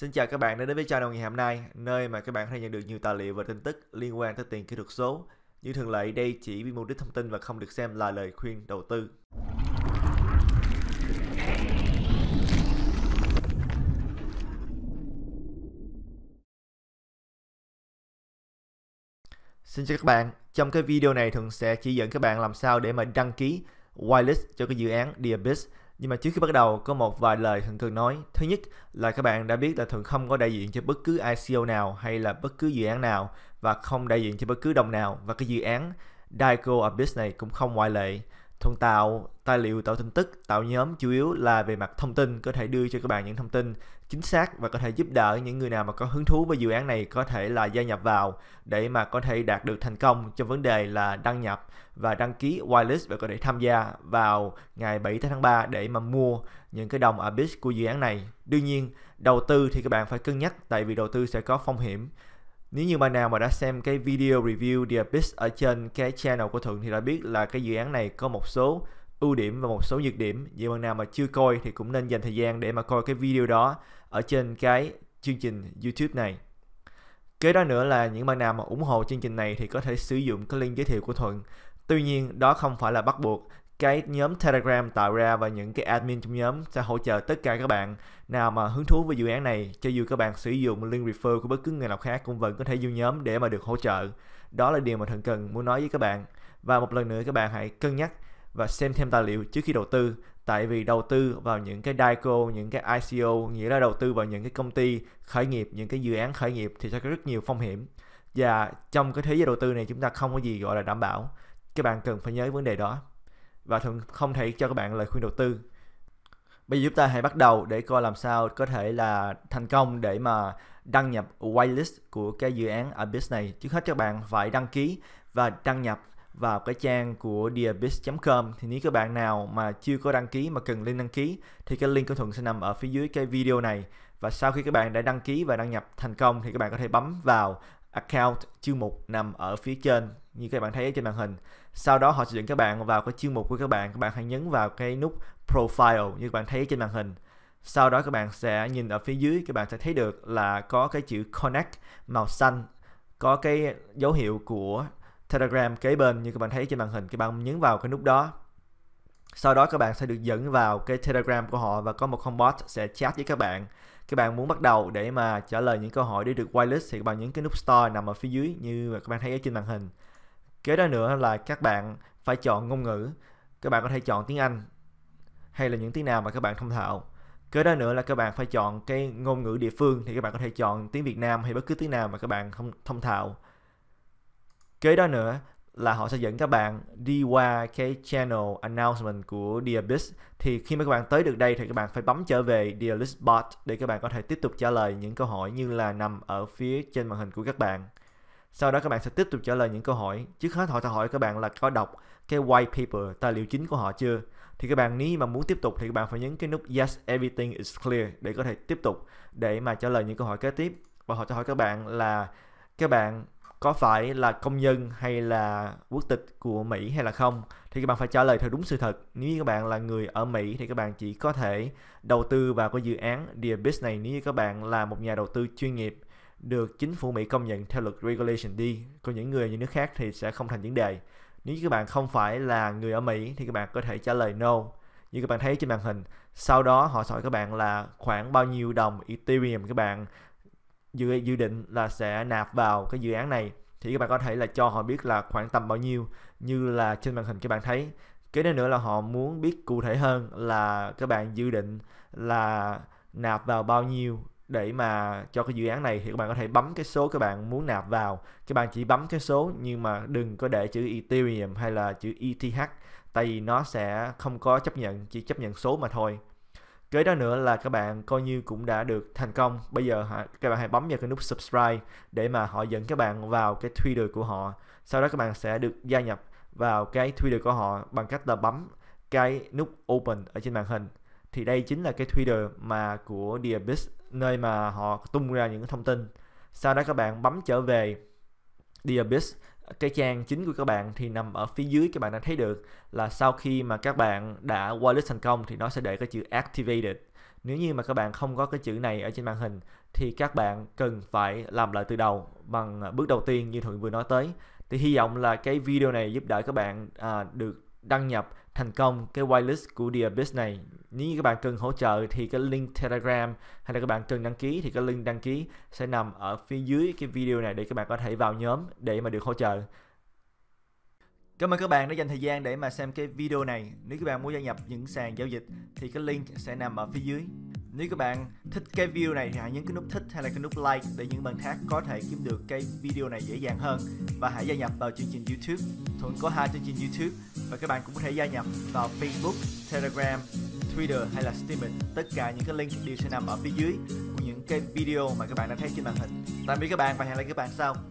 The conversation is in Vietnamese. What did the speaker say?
Xin chào các bạn đã đến với channel ngày hôm nay, nơi mà các bạn có thể nhận được nhiều tài liệu và tin tức liên quan tới tiền kỹ thuật số. Như thường lệ, đây chỉ vì mục đích thông tin và không được xem là lời khuyên đầu tư. Xin chào các bạn, trong cái video này thường sẽ chỉ dẫn các bạn làm sao để mà đăng ký whitelist cho cái dự án Diabis nhưng mà trước khi bắt đầu có một vài lời Thượng thường nói. Thứ nhất là các bạn đã biết là thường không có đại diện cho bất cứ ICO nào hay là bất cứ dự án nào và không đại diện cho bất cứ đồng nào và cái dự án Daiko Abyss này cũng không ngoại lệ thuần tạo tài liệu tạo tin tức tạo nhóm chủ yếu là về mặt thông tin có thể đưa cho các bạn những thông tin chính xác và có thể giúp đỡ những người nào mà có hứng thú với dự án này có thể là gia nhập vào để mà có thể đạt được thành công trong vấn đề là đăng nhập và đăng ký wireless và có thể tham gia vào ngày 7 tháng 3 để mà mua những cái đồng abyss của dự án này. Đương nhiên, đầu tư thì các bạn phải cân nhắc tại vì đầu tư sẽ có phong hiểm nếu như bạn nào mà đã xem cái video review The Abyss ở trên cái channel của Thuận thì đã biết là cái dự án này có một số ưu điểm và một số nhược điểm. Vậy bạn nào mà chưa coi thì cũng nên dành thời gian để mà coi cái video đó ở trên cái chương trình YouTube này. Kế đó nữa là những bạn nào mà ủng hộ chương trình này thì có thể sử dụng cái link giới thiệu của Thuận. Tuy nhiên, đó không phải là bắt buộc cái nhóm Telegram tạo ra và những cái admin trong nhóm sẽ hỗ trợ tất cả các bạn nào mà hứng thú với dự án này cho dù các bạn sử dụng link refer của bất cứ người nào khác cũng vẫn có thể dùng nhóm để mà được hỗ trợ đó là điều mà thần cần muốn nói với các bạn và một lần nữa các bạn hãy cân nhắc và xem thêm tài liệu trước khi đầu tư tại vì đầu tư vào những cái DICO, những cái ICO nghĩa là đầu tư vào những cái công ty khởi nghiệp, những cái dự án khởi nghiệp thì sẽ có rất nhiều phong hiểm và trong cái thế giới đầu tư này chúng ta không có gì gọi là đảm bảo các bạn cần phải nhớ vấn đề đó và thường không thể cho các bạn lời khuyên đầu tư bây giờ chúng ta hãy bắt đầu để coi làm sao có thể là thành công để mà đăng nhập whitelist của cái dự án Abyss này trước hết các bạn phải đăng ký và đăng nhập vào cái trang của diabyss.com thì nếu các bạn nào mà chưa có đăng ký mà cần link đăng ký thì cái link của Thuận sẽ nằm ở phía dưới cái video này và sau khi các bạn đã đăng ký và đăng nhập thành công thì các bạn có thể bấm vào account chương mục nằm ở phía trên như các bạn thấy trên màn hình sau đó họ sẽ dẫn các bạn vào cái chương mục của các bạn các bạn hãy nhấn vào cái nút profile như các bạn thấy trên màn hình sau đó các bạn sẽ nhìn ở phía dưới các bạn sẽ thấy được là có cái chữ connect màu xanh có cái dấu hiệu của telegram kế bên như các bạn thấy trên màn hình các bạn nhấn vào cái nút đó sau đó các bạn sẽ được dẫn vào cái telegram của họ và có một con bot sẽ chat với các bạn các bạn muốn bắt đầu để mà trả lời những câu hỏi để được whitelist thì các bạn nhấn cái nút store nằm ở phía dưới như các bạn thấy ở trên màn hình kế đó nữa là các bạn phải chọn ngôn ngữ các bạn có thể chọn tiếng anh hay là những tiếng nào mà các bạn thông thạo kế đó nữa là các bạn phải chọn cái ngôn ngữ địa phương thì các bạn có thể chọn tiếng việt nam hay bất cứ tiếng nào mà các bạn không thông thạo kế đó nữa là họ sẽ dẫn các bạn đi qua cái channel announcement của Diablis thì khi mà các bạn tới được đây thì các bạn phải bấm trở về Diablis bot để các bạn có thể tiếp tục trả lời những câu hỏi như là nằm ở phía trên màn hình của các bạn sau đó các bạn sẽ tiếp tục trả lời những câu hỏi. Trước hết họ sẽ hỏi các bạn là có đọc cái white paper, tài liệu chính của họ chưa. Thì các bạn nếu mà muốn tiếp tục thì các bạn phải nhấn cái nút Yes Everything is Clear để có thể tiếp tục để mà trả lời những câu hỏi kế tiếp. Và họ sẽ hỏi các bạn là các bạn có phải là công dân hay là quốc tịch của Mỹ hay là không thì các bạn phải trả lời theo đúng sự thật. Nếu như các bạn là người ở Mỹ thì các bạn chỉ có thể đầu tư vào cái dự án Dear Business nếu như các bạn là một nhà đầu tư chuyên nghiệp được chính phủ Mỹ công nhận theo luật Regulation D. Còn những người ở những nước khác thì sẽ không thành vấn đề. Nếu như các bạn không phải là người ở Mỹ thì các bạn có thể trả lời no như các bạn thấy trên màn hình. Sau đó họ hỏi các bạn là khoảng bao nhiêu đồng Ethereum các bạn dự, dự định là sẽ nạp vào cái dự án này thì các bạn có thể là cho họ biết là khoảng tầm bao nhiêu như là trên màn hình các bạn thấy cái đó nữa là họ muốn biết cụ thể hơn là các bạn dự định là nạp vào bao nhiêu để mà cho cái dự án này thì các bạn có thể bấm cái số các bạn muốn nạp vào các bạn chỉ bấm cái số nhưng mà đừng có để chữ Ethereum hay là chữ ETH tại vì nó sẽ không có chấp nhận chỉ chấp nhận số mà thôi kế đó nữa là các bạn coi như cũng đã được thành công bây giờ các bạn hãy bấm vào cái nút subscribe để mà họ dẫn các bạn vào cái Twitter của họ sau đó các bạn sẽ được gia nhập vào cái Twitter của họ bằng cách là bấm cái nút open ở trên màn hình thì đây chính là cái Twitter mà của Diabis nơi mà họ tung ra những thông tin sau đó các bạn bấm trở về The Abyss cái trang chính của các bạn thì nằm ở phía dưới các bạn đã thấy được là sau khi mà các bạn đã wallet thành công thì nó sẽ để cái chữ activated nếu như mà các bạn không có cái chữ này ở trên màn hình thì các bạn cần phải làm lại từ đầu bằng bước đầu tiên như thuận vừa nói tới thì hy vọng là cái video này giúp đỡ các bạn à, được đăng nhập thành công cái whitelist của Diabis này nếu như các bạn cần hỗ trợ thì cái link Telegram hay là các bạn cần đăng ký thì cái link đăng ký sẽ nằm ở phía dưới cái video này để các bạn có thể vào nhóm để mà được hỗ trợ Cảm ơn các bạn đã dành thời gian để mà xem cái video này. Nếu các bạn muốn gia nhập những sàn giao dịch thì cái link sẽ nằm ở phía dưới. Nếu các bạn thích cái video này thì hãy nhấn cái nút thích hay là cái nút like để những bạn khác có thể kiếm được cái video này dễ dàng hơn và hãy gia nhập vào chương trình YouTube. Thuận có hai chương trình YouTube và các bạn cũng có thể gia nhập vào Facebook, Telegram, Twitter hay là Steamit. Tất cả những cái link đều sẽ nằm ở phía dưới của những cái video mà các bạn đã thấy trên màn hình. Tạm biệt các bạn và hẹn lại các bạn sau.